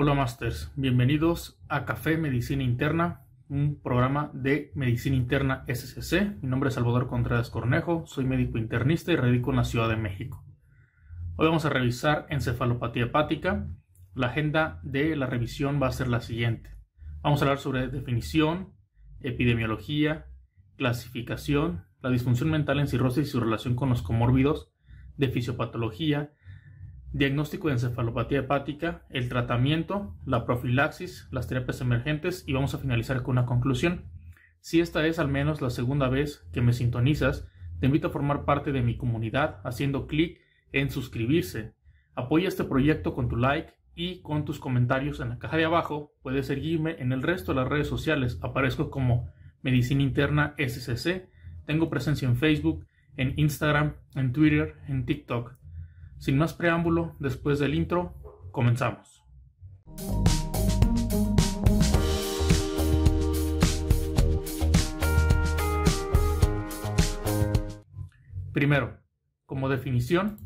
Hola Masters, bienvenidos a Café Medicina Interna, un programa de Medicina Interna SCC. Mi nombre es Salvador Contreras Cornejo, soy médico internista y radico en la Ciudad de México. Hoy vamos a revisar encefalopatía hepática. La agenda de la revisión va a ser la siguiente. Vamos a hablar sobre definición, epidemiología, clasificación, la disfunción mental en cirrosis y su relación con los comórbidos, de fisiopatología, diagnóstico de encefalopatía hepática, el tratamiento, la profilaxis, las terapias emergentes y vamos a finalizar con una conclusión. Si esta es al menos la segunda vez que me sintonizas, te invito a formar parte de mi comunidad haciendo clic en suscribirse. Apoya este proyecto con tu like y con tus comentarios en la caja de abajo. Puedes seguirme en el resto de las redes sociales. Aparezco como Medicina Interna SCC. Tengo presencia en Facebook, en Instagram, en Twitter, en TikTok. Sin más preámbulo, después del intro, comenzamos. Primero, como definición,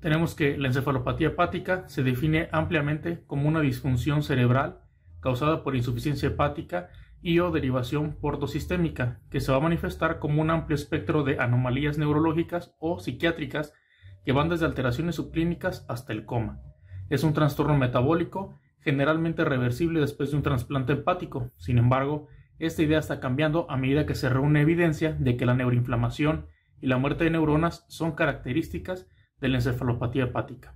tenemos que la encefalopatía hepática se define ampliamente como una disfunción cerebral causada por insuficiencia hepática y o derivación portosistémica, que se va a manifestar como un amplio espectro de anomalías neurológicas o psiquiátricas que van desde alteraciones subclínicas hasta el coma. Es un trastorno metabólico generalmente reversible después de un trasplante hepático. Sin embargo, esta idea está cambiando a medida que se reúne evidencia de que la neuroinflamación y la muerte de neuronas son características de la encefalopatía hepática.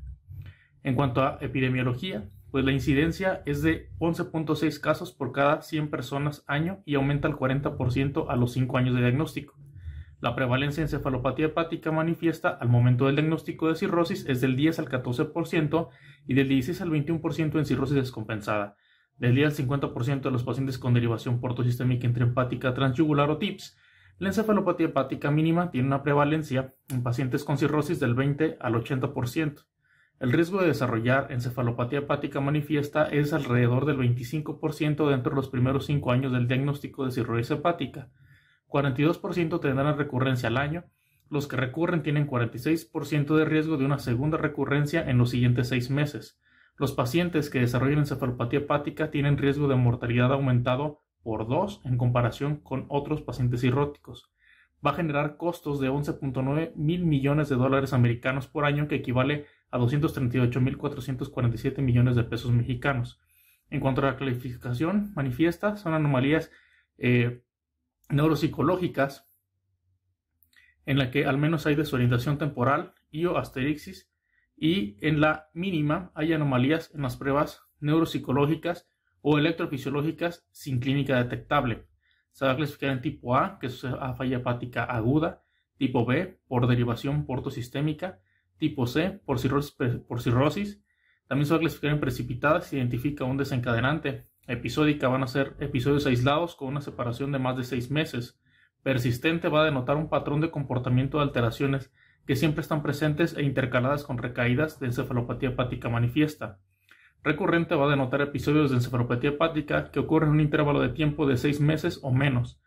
En cuanto a epidemiología, pues la incidencia es de 11.6 casos por cada 100 personas año y aumenta al 40% a los 5 años de diagnóstico. La prevalencia de encefalopatía hepática manifiesta al momento del diagnóstico de cirrosis es del 10 al 14% y del 16 al 21% en cirrosis descompensada. Del 10 al 50% de los pacientes con derivación portosistémica intrahepática transyugular o TIPS, la encefalopatía hepática mínima tiene una prevalencia en pacientes con cirrosis del 20 al 80%. El riesgo de desarrollar encefalopatía hepática manifiesta es alrededor del 25% dentro de los primeros 5 años del diagnóstico de cirrosis hepática. 42% tendrán recurrencia al año, los que recurren tienen 46% de riesgo de una segunda recurrencia en los siguientes seis meses. Los pacientes que desarrollan encefalopatía hepática tienen riesgo de mortalidad aumentado por 2 en comparación con otros pacientes cirróticos. Va a generar costos de 11.9 mil millones de dólares americanos por año, que equivale a 238.447 millones de pesos mexicanos. En cuanto a la calificación manifiesta, son anomalías eh, neuropsicológicas en la que al menos hay desorientación temporal y o asterixis y en la mínima hay anomalías en las pruebas neuropsicológicas o electrofisiológicas sin clínica detectable. Se va a clasificar en tipo A, que es falla hepática aguda, tipo B, por derivación portosistémica, tipo C, por cirrosis, por cirrosis. También se va a clasificar en precipitadas si identifica un desencadenante, episódica van a ser episodios aislados con una separación de más de seis meses. Persistente va a denotar un patrón de comportamiento de alteraciones que siempre están presentes e intercaladas con recaídas de encefalopatía hepática manifiesta. Recurrente va a denotar episodios de encefalopatía hepática que ocurren en un intervalo de tiempo de seis meses o menos.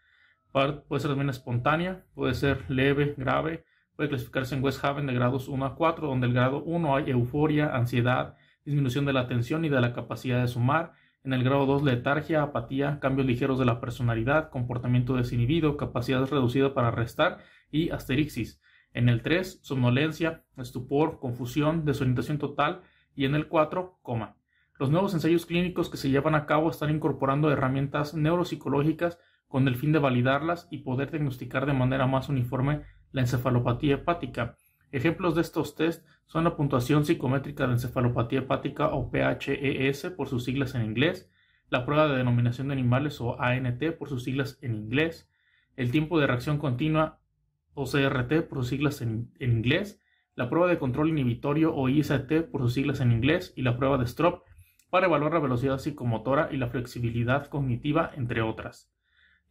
Puede ser también espontánea, puede ser leve, grave, puede clasificarse en West Haven de grados 1 a 4, donde el grado 1 hay euforia, ansiedad, disminución de la atención y de la capacidad de sumar, en el grado 2, letargia, apatía, cambios ligeros de la personalidad, comportamiento desinhibido, capacidad reducida para restar y asterixis. En el 3, somnolencia, estupor, confusión, desorientación total. Y en el 4, coma. Los nuevos ensayos clínicos que se llevan a cabo están incorporando herramientas neuropsicológicas con el fin de validarlas y poder diagnosticar de manera más uniforme la encefalopatía hepática Ejemplos de estos test son la puntuación psicométrica de encefalopatía hepática o PHES por sus siglas en inglés, la prueba de denominación de animales o ANT por sus siglas en inglés, el tiempo de reacción continua o CRT por sus siglas en, inglés, la prueba de control inhibitorio o IST por sus siglas en inglés y la prueba de STROP para evaluar la velocidad psicomotora y la flexibilidad cognitiva, entre otras.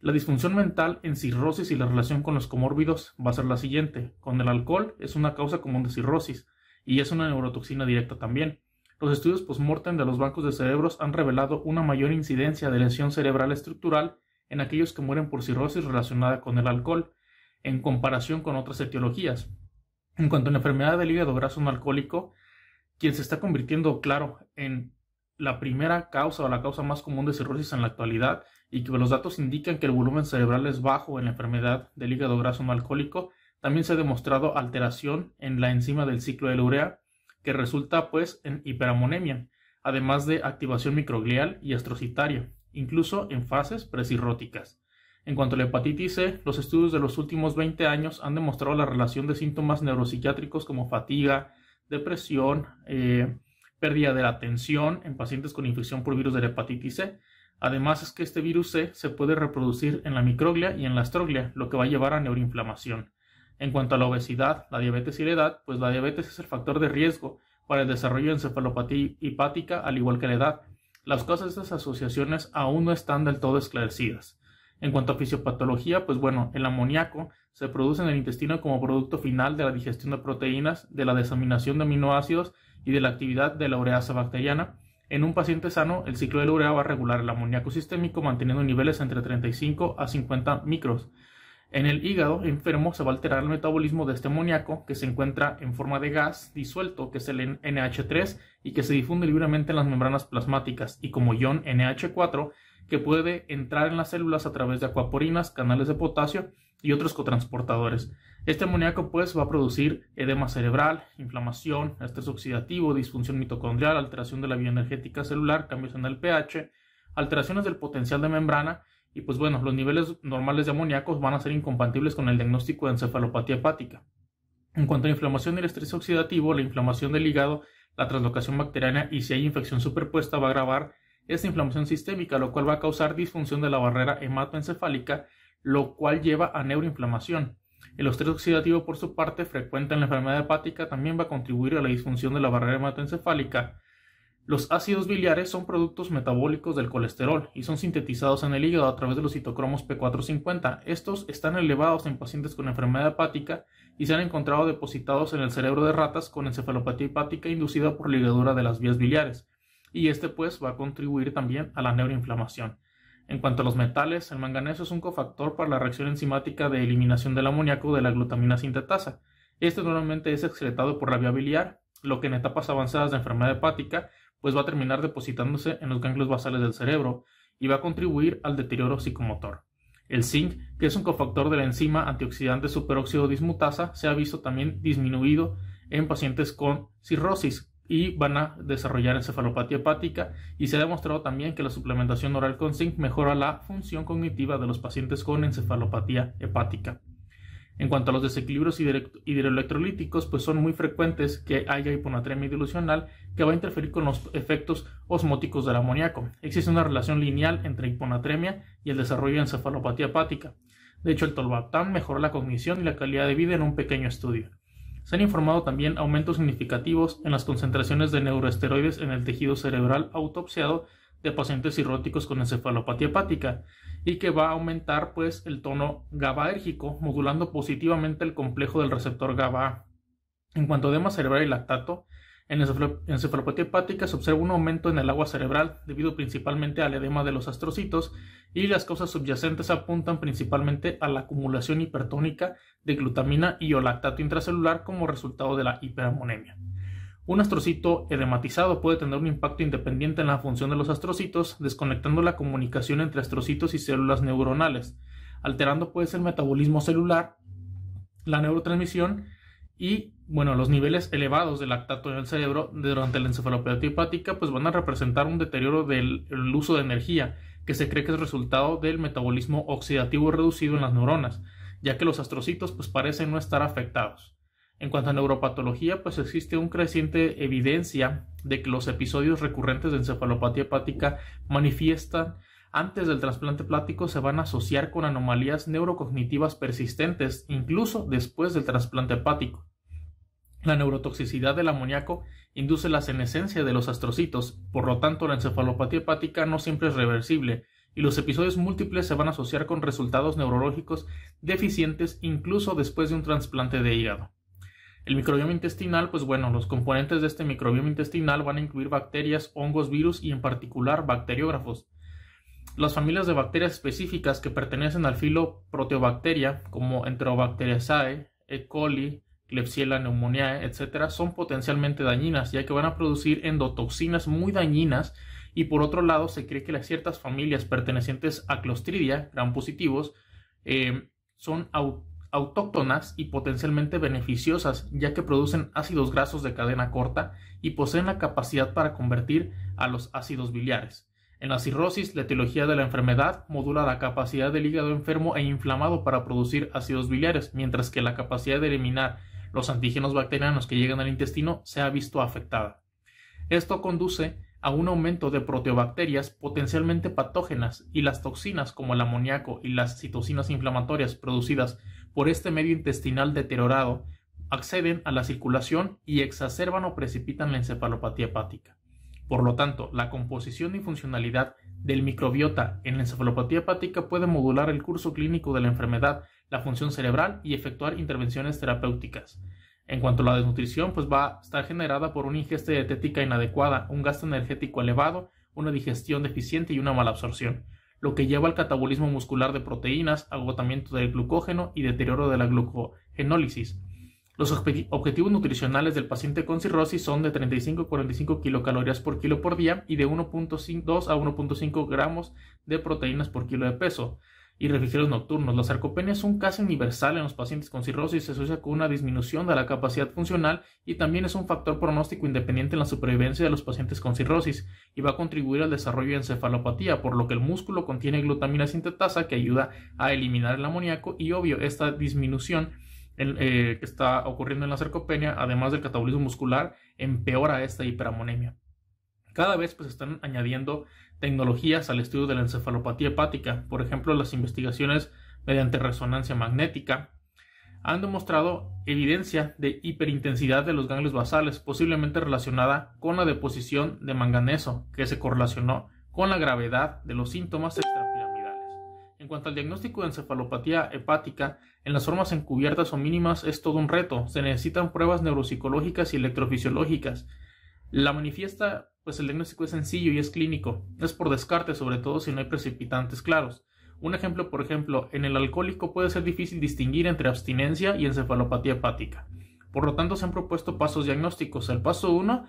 La disfunción mental en cirrosis y la relación con los comórbidos va a ser la siguiente. Con el alcohol es una causa común de cirrosis y es una neurotoxina directa también. Los estudios postmortem de los bancos de cerebros han revelado una mayor incidencia de lesión cerebral estructural en aquellos que mueren por cirrosis relacionada con el alcohol, en comparación con otras etiologías. En cuanto a la enfermedad del hígado graso no alcohólico, quien se está convirtiendo, claro, en la primera causa o la causa más común de cirrosis en la actualidad y que los datos indican que el volumen cerebral es bajo en la enfermedad del hígado graso alcohólico, también se ha demostrado alteración en la enzima del ciclo de la urea, que resulta pues en hiperamonemia, además de activación microglial y astrocitaria, incluso en fases presirróticas. En cuanto a la hepatitis C, los estudios de los últimos 20 años han demostrado la relación de síntomas neuropsiquiátricos como fatiga, depresión, eh, pérdida de la atención en pacientes con infección por virus de la hepatitis C, Además es que este virus C se puede reproducir en la microglia y en la astroglia, lo que va a llevar a neuroinflamación. En cuanto a la obesidad, la diabetes y la edad, pues la diabetes es el factor de riesgo para el desarrollo de encefalopatía hepática al igual que la edad. Las causas de estas asociaciones aún no están del todo esclarecidas. En cuanto a fisiopatología, pues bueno, el amoníaco se produce en el intestino como producto final de la digestión de proteínas, de la desaminación de aminoácidos y de la actividad de la ureasa bacteriana, en un paciente sano, el ciclo de urea va a regular el amoníaco sistémico manteniendo niveles entre 35 a 50 micros. En el hígado enfermo se va a alterar el metabolismo de este amoníaco que se encuentra en forma de gas disuelto, que es el NH3, y que se difunde libremente en las membranas plasmáticas, y como ion NH4, que puede entrar en las células a través de acuaporinas, canales de potasio y otros cotransportadores. Este amoníaco pues va a producir edema cerebral, inflamación, estrés oxidativo, disfunción mitocondrial, alteración de la bioenergética celular, cambios en el pH, alteraciones del potencial de membrana y pues bueno, los niveles normales de amoníacos van a ser incompatibles con el diagnóstico de encefalopatía hepática. En cuanto a inflamación y el estrés oxidativo, la inflamación del hígado, la translocación bacteriana y si hay infección superpuesta va a agravar esta inflamación sistémica, lo cual va a causar disfunción de la barrera hematoencefálica, lo cual lleva a neuroinflamación. El estrés oxidativo, por su parte, frecuente en la enfermedad hepática, también va a contribuir a la disfunción de la barrera hematoencefálica. Los ácidos biliares son productos metabólicos del colesterol y son sintetizados en el hígado a través de los citocromos P450. Estos están elevados en pacientes con enfermedad hepática y se han encontrado depositados en el cerebro de ratas con encefalopatía hepática inducida por ligadura de las vías biliares. Y este pues va a contribuir también a la neuroinflamación. En cuanto a los metales, el manganeso es un cofactor para la reacción enzimática de eliminación del amoníaco de la glutamina sintetasa. Este normalmente es excretado por la vía biliar, lo que en etapas avanzadas de enfermedad hepática pues va a terminar depositándose en los ganglios basales del cerebro y va a contribuir al deterioro psicomotor. El zinc, que es un cofactor de la enzima antioxidante superóxido dismutasa, se ha visto también disminuido en pacientes con cirrosis, y van a desarrollar encefalopatía hepática y se ha demostrado también que la suplementación oral con zinc mejora la función cognitiva de los pacientes con encefalopatía hepática. En cuanto a los desequilibrios hidroelectrolíticos, pues son muy frecuentes que haya hiponatremia dilucional que va a interferir con los efectos osmóticos del amoníaco. Existe una relación lineal entre hiponatremia y el desarrollo de encefalopatía hepática. De hecho, el tolvatán mejora la cognición y la calidad de vida en un pequeño estudio. Se han informado también aumentos significativos en las concentraciones de neuroesteroides en el tejido cerebral autopsiado de pacientes cirróticos con encefalopatía hepática y que va a aumentar pues el tono GABAérgico modulando positivamente el complejo del receptor GABA. En cuanto a edema cerebral y lactato, en encefalopatía hepática se observa un aumento en el agua cerebral debido principalmente al edema de los astrocitos y las causas subyacentes apuntan principalmente a la acumulación hipertónica de glutamina y o lactato intracelular como resultado de la hiperamonemia. Un astrocito edematizado puede tener un impacto independiente en la función de los astrocitos, desconectando la comunicación entre astrocitos y células neuronales, alterando pues el metabolismo celular, la neurotransmisión y bueno, los niveles elevados de lactato en el cerebro durante la encefalopatía hepática pues van a representar un deterioro del uso de energía, que se cree que es resultado del metabolismo oxidativo reducido en las neuronas, ya que los astrocitos pues parecen no estar afectados. En cuanto a neuropatología, pues existe un creciente evidencia de que los episodios recurrentes de encefalopatía hepática manifiestan antes del trasplante plático se van a asociar con anomalías neurocognitivas persistentes, incluso después del trasplante hepático. La neurotoxicidad del amoníaco induce la senescencia de los astrocitos, por lo tanto la encefalopatía hepática no siempre es reversible, y los episodios múltiples se van a asociar con resultados neurológicos deficientes incluso después de un trasplante de hígado. El microbioma intestinal, pues bueno, los componentes de este microbioma intestinal van a incluir bacterias, hongos, virus y en particular bacteriógrafos. Las familias de bacterias específicas que pertenecen al filo Proteobacteria, como Enterobacteriaceae, E. coli, Klebsiella pneumoniae, etc., son potencialmente dañinas, ya que van a producir endotoxinas muy dañinas y por otro lado se cree que las ciertas familias pertenecientes a Clostridia, gran positivos, eh, son autóctonas y potencialmente beneficiosas, ya que producen ácidos grasos de cadena corta y poseen la capacidad para convertir a los ácidos biliares. En la cirrosis, la etiología de la enfermedad modula la capacidad del hígado enfermo e inflamado para producir ácidos biliares, mientras que la capacidad de eliminar los antígenos bacterianos que llegan al intestino se ha visto afectada. Esto conduce a un aumento de proteobacterias potencialmente patógenas y las toxinas como el amoníaco y las citocinas inflamatorias producidas por este medio intestinal deteriorado acceden a la circulación y exacerban o precipitan la encefalopatía hepática. Por lo tanto, la composición y funcionalidad del microbiota en la encefalopatía hepática puede modular el curso clínico de la enfermedad, la función cerebral y efectuar intervenciones terapéuticas. En cuanto a la desnutrición, pues va a estar generada por una ingesta dietética inadecuada, un gasto energético elevado, una digestión deficiente y una mala absorción, lo que lleva al catabolismo muscular de proteínas, agotamiento del glucógeno y deterioro de la glucogenólisis. Los objetivos nutricionales del paciente con cirrosis son de 35 a 45 kilocalorías por kilo por día y de 1.2 a 1.5 gramos de proteínas por kilo de peso y refrigerios nocturnos. La sarcopenia es un caso universal en los pacientes con cirrosis, se asocia con una disminución de la capacidad funcional y también es un factor pronóstico independiente en la supervivencia de los pacientes con cirrosis y va a contribuir al desarrollo de encefalopatía, por lo que el músculo contiene glutamina sintetasa que ayuda a eliminar el amoníaco y obvio esta disminución eh, que está ocurriendo en la sarcopenia, además del catabolismo muscular, empeora esta hiperamonemia. Cada vez pues están añadiendo tecnologías al estudio de la encefalopatía hepática, por ejemplo las investigaciones mediante resonancia magnética, han demostrado evidencia de hiperintensidad de los ganglios basales, posiblemente relacionada con la deposición de manganeso, que se correlacionó con la gravedad de los síntomas en cuanto al diagnóstico de encefalopatía hepática, en las formas encubiertas o mínimas es todo un reto. Se necesitan pruebas neuropsicológicas y electrofisiológicas. La manifiesta, pues el diagnóstico es sencillo y es clínico. Es por descarte, sobre todo si no hay precipitantes claros. Un ejemplo, por ejemplo, en el alcohólico puede ser difícil distinguir entre abstinencia y encefalopatía hepática. Por lo tanto, se han propuesto pasos diagnósticos. El paso 1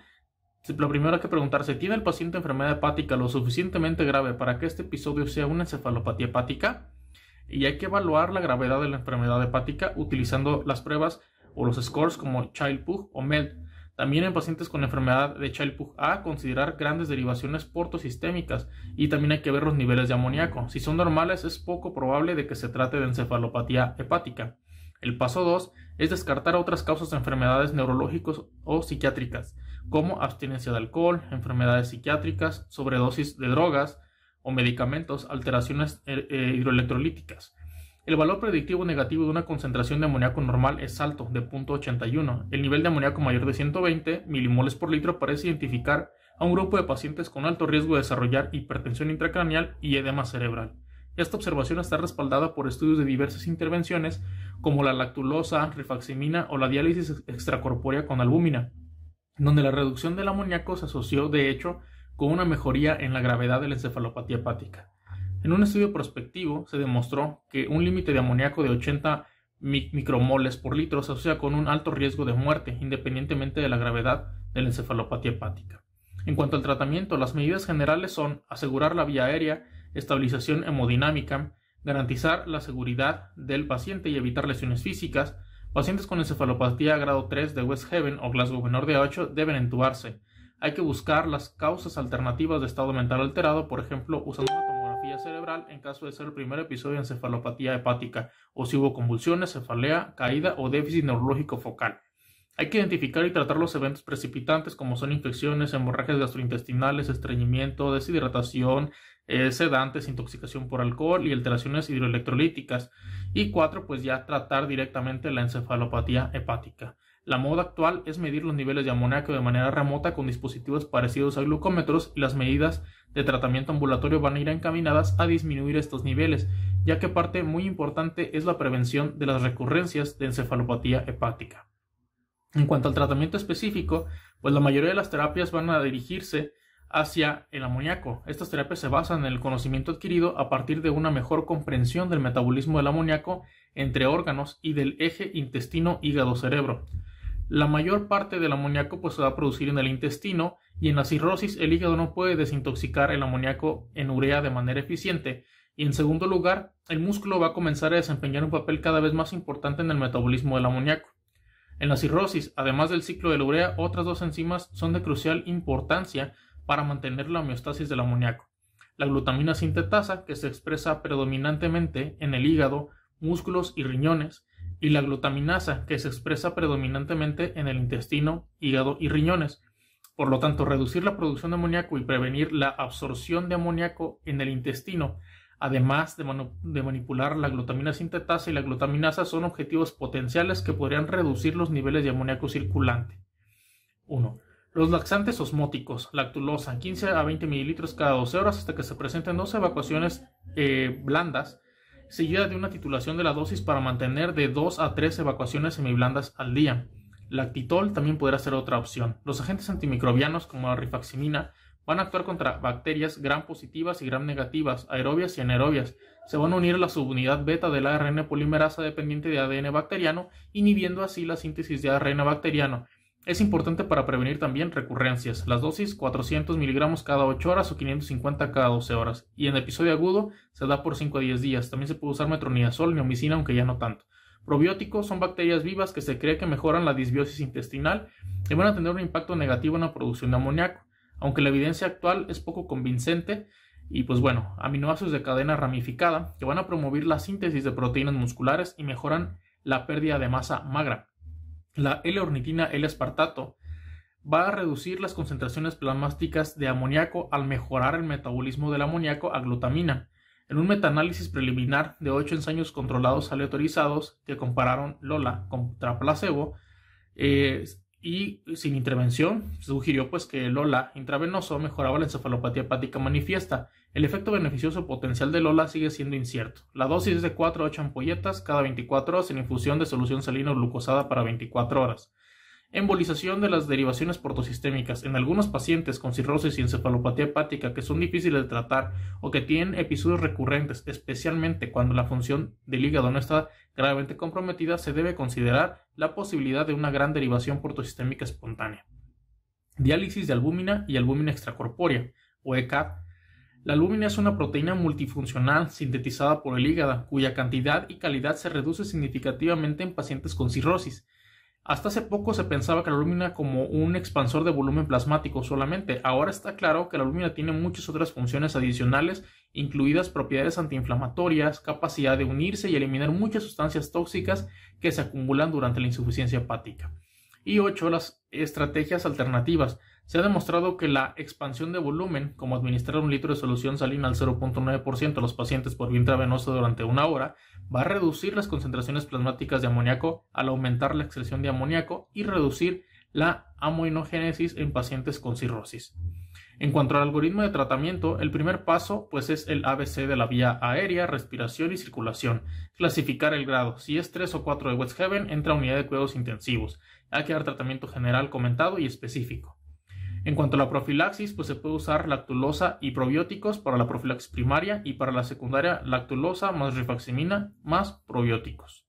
lo primero hay que preguntarse, ¿tiene el paciente enfermedad hepática lo suficientemente grave para que este episodio sea una encefalopatía hepática? Y hay que evaluar la gravedad de la enfermedad hepática utilizando las pruebas o los scores como Child-Pugh o MED. También en pacientes con enfermedad de Child-Pugh A, considerar grandes derivaciones portosistémicas y también hay que ver los niveles de amoníaco. Si son normales, es poco probable de que se trate de encefalopatía hepática. El paso 2 es descartar otras causas de enfermedades neurológicas o psiquiátricas como abstinencia de alcohol, enfermedades psiquiátricas, sobredosis de drogas o medicamentos, alteraciones eh, eh, hidroelectrolíticas. El valor predictivo negativo de una concentración de amoníaco normal es alto, de 0.81. El nivel de amoníaco mayor de 120 milimoles por litro parece identificar a un grupo de pacientes con alto riesgo de desarrollar hipertensión intracraneal y edema cerebral. Esta observación está respaldada por estudios de diversas intervenciones como la lactulosa, rifaximina o la diálisis extracorpórea con albúmina, donde la reducción del amoníaco se asoció, de hecho, con una mejoría en la gravedad de la encefalopatía hepática. En un estudio prospectivo se demostró que un límite de amoníaco de 80 micromoles por litro se asocia con un alto riesgo de muerte, independientemente de la gravedad de la encefalopatía hepática. En cuanto al tratamiento, las medidas generales son asegurar la vía aérea, estabilización hemodinámica, garantizar la seguridad del paciente y evitar lesiones físicas, Pacientes con encefalopatía grado 3 de West Haven o Glasgow menor de 8 deben entubarse. Hay que buscar las causas alternativas de estado mental alterado, por ejemplo, usando una tomografía cerebral en caso de ser el primer episodio de encefalopatía hepática, o si hubo convulsiones, cefalea, caída o déficit neurológico focal. Hay que identificar y tratar los eventos precipitantes como son infecciones, hemorragias gastrointestinales, estreñimiento, deshidratación, eh, sedantes, intoxicación por alcohol y alteraciones hidroelectrolíticas. Y cuatro, pues ya tratar directamente la encefalopatía hepática. La moda actual es medir los niveles de amoníaco de manera remota con dispositivos parecidos a glucómetros y las medidas de tratamiento ambulatorio van a ir encaminadas a disminuir estos niveles, ya que parte muy importante es la prevención de las recurrencias de encefalopatía hepática. En cuanto al tratamiento específico, pues la mayoría de las terapias van a dirigirse hacia el amoníaco. Estas terapias se basan en el conocimiento adquirido a partir de una mejor comprensión del metabolismo del amoníaco entre órganos y del eje intestino-hígado-cerebro. La mayor parte del amoníaco pues, se va a producir en el intestino y en la cirrosis el hígado no puede desintoxicar el amoníaco en urea de manera eficiente. Y en segundo lugar, el músculo va a comenzar a desempeñar un papel cada vez más importante en el metabolismo del amoníaco. En la cirrosis, además del ciclo de la urea, otras dos enzimas son de crucial importancia para mantener la homeostasis del amoníaco. La glutamina sintetasa, que se expresa predominantemente en el hígado, músculos y riñones, y la glutaminasa, que se expresa predominantemente en el intestino, hígado y riñones. Por lo tanto, reducir la producción de amoníaco y prevenir la absorción de amoníaco en el intestino, además de, manipular la glutamina sintetasa y la glutaminasa, son objetivos potenciales que podrían reducir los niveles de amoníaco circulante. 1. Los laxantes osmóticos, lactulosa, 15 a 20 mililitros cada 12 horas hasta que se presenten dos evacuaciones eh, blandas, seguida de una titulación de la dosis para mantener de 2 a 3 evacuaciones semiblandas al día. Lactitol también podrá ser otra opción. Los agentes antimicrobianos como la rifaximina van a actuar contra bacterias gram positivas y gram negativas, aerobias y anaerobias. Se van a unir a la subunidad beta del ARN polimerasa dependiente de ADN bacteriano, inhibiendo así la síntesis de ARN bacteriano es importante para prevenir también recurrencias. Las dosis 400 miligramos cada 8 horas o 550 cada 12 horas. Y en episodio agudo se da por 5 a 10 días. También se puede usar metronidazol, neomicina, aunque ya no tanto. Probióticos son bacterias vivas que se cree que mejoran la disbiosis intestinal y van a tener un impacto negativo en la producción de amoníaco. Aunque la evidencia actual es poco convincente, y pues bueno, aminoácidos de cadena ramificada que van a promover la síntesis de proteínas musculares y mejoran la pérdida de masa magra la L-ornitina, L-aspartato, va a reducir las concentraciones plasmáticas de amoníaco al mejorar el metabolismo del amoníaco a glutamina, en un metaanálisis preliminar de ocho ensayos controlados aleatorizados que compararon Lola contra placebo y sin intervención, sugirió pues que Lola intravenoso mejoraba la encefalopatía hepática manifiesta el efecto beneficioso potencial de Lola sigue siendo incierto. La dosis es de 4 a 8 ampolletas cada 24 horas en infusión de solución salina glucosada para 24 horas. Embolización de las derivaciones portosistémicas. En algunos pacientes con cirrosis y encefalopatía hepática que son difíciles de tratar o que tienen episodios recurrentes, especialmente cuando la función del hígado no está gravemente comprometida, se debe considerar la posibilidad de una gran derivación portosistémica espontánea. Diálisis de albúmina y albúmina extracorpórea, o ECAP, la albúmina es una proteína multifuncional sintetizada por el hígado, cuya cantidad y calidad se reduce significativamente en pacientes con cirrosis. Hasta hace poco se pensaba que la lumina como un expansor de volumen plasmático solamente. Ahora está claro que la albúmina tiene muchas otras funciones adicionales, incluidas propiedades antiinflamatorias, capacidad de unirse y eliminar muchas sustancias tóxicas que se acumulan durante la insuficiencia hepática. Y ocho, Las estrategias alternativas. Se ha demostrado que la expansión de volumen, como administrar un litro de solución salina al 0.9% a los pacientes por vía intravenosa durante una hora, va a reducir las concentraciones plasmáticas de amoníaco al aumentar la excreción de amoníaco y reducir la amoinogénesis en pacientes con cirrosis. En cuanto al algoritmo de tratamiento, el primer paso pues es el ABC de la vía aérea, respiración y circulación. Clasificar el grado. Si es 3 o 4 de Westhaven, entra a unidad de cuidados intensivos. Hay que dar tratamiento general comentado y específico. En cuanto a la profilaxis, pues se puede usar lactulosa y probióticos para la profilaxis primaria y para la secundaria lactulosa más rifaximina más probióticos.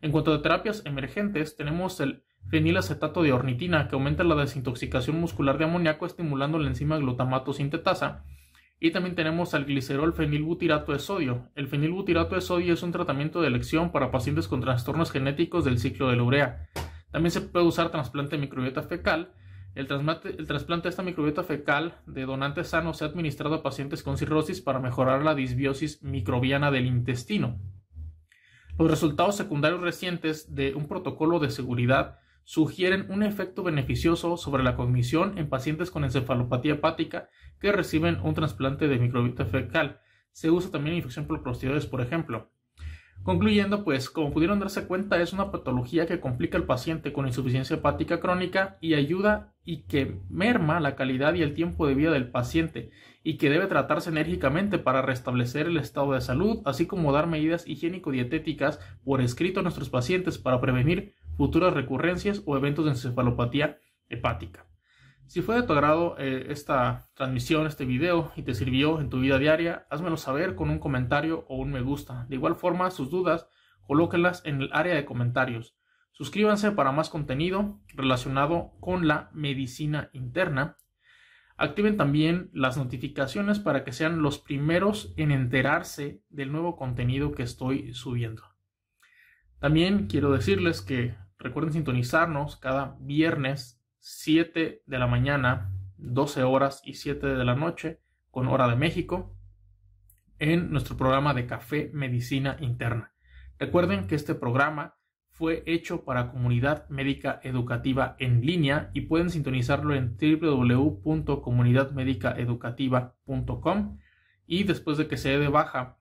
En cuanto a terapias emergentes, tenemos el fenilacetato de ornitina que aumenta la desintoxicación muscular de amoníaco estimulando la enzima glutamato sintetasa y también tenemos al glicerol fenilbutirato de sodio. El fenilbutirato de sodio es un tratamiento de elección para pacientes con trastornos genéticos del ciclo de la urea. También se puede usar trasplante de microbiota fecal el trasplante, de esta microbiota fecal de donantes sanos se ha administrado a pacientes con cirrosis para mejorar la disbiosis microbiana del intestino. Los resultados secundarios recientes de un protocolo de seguridad sugieren un efecto beneficioso sobre la cognición en pacientes con encefalopatía hepática que reciben un trasplante de microbiota fecal. Se usa también en infección por por ejemplo. Concluyendo, pues, como pudieron darse cuenta, es una patología que complica al paciente con insuficiencia hepática crónica y ayuda y que merma la calidad y el tiempo de vida del paciente y que debe tratarse enérgicamente para restablecer el estado de salud, así como dar medidas higiénico-dietéticas por escrito a nuestros pacientes para prevenir futuras recurrencias o eventos de encefalopatía hepática. Si fue de tu agrado eh, esta transmisión, este video y te sirvió en tu vida diaria, házmelo saber con un comentario o un me gusta. De igual forma, sus dudas, colóquelas en el área de comentarios. Suscríbanse para más contenido relacionado con la medicina interna. Activen también las notificaciones para que sean los primeros en enterarse del nuevo contenido que estoy subiendo. También quiero decirles que recuerden sintonizarnos cada viernes 7 de la mañana, 12 horas y 7 de la noche, con hora de México, en nuestro programa de Café Medicina Interna. Recuerden que este programa fue hecho para comunidad médica educativa en línea y pueden sintonizarlo en www.comunidadmedicaeducativa.com y después de que se dé baja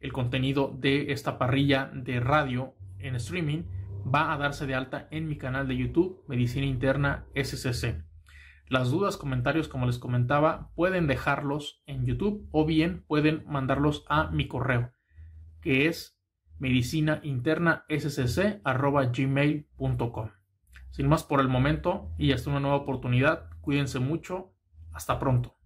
el contenido de esta parrilla de radio en streaming, va a darse de alta en mi canal de YouTube Medicina Interna SCC. Las dudas, comentarios, como les comentaba, pueden dejarlos en YouTube o bien pueden mandarlos a mi correo, que es gmail.com Sin más por el momento y hasta una nueva oportunidad, cuídense mucho, hasta pronto.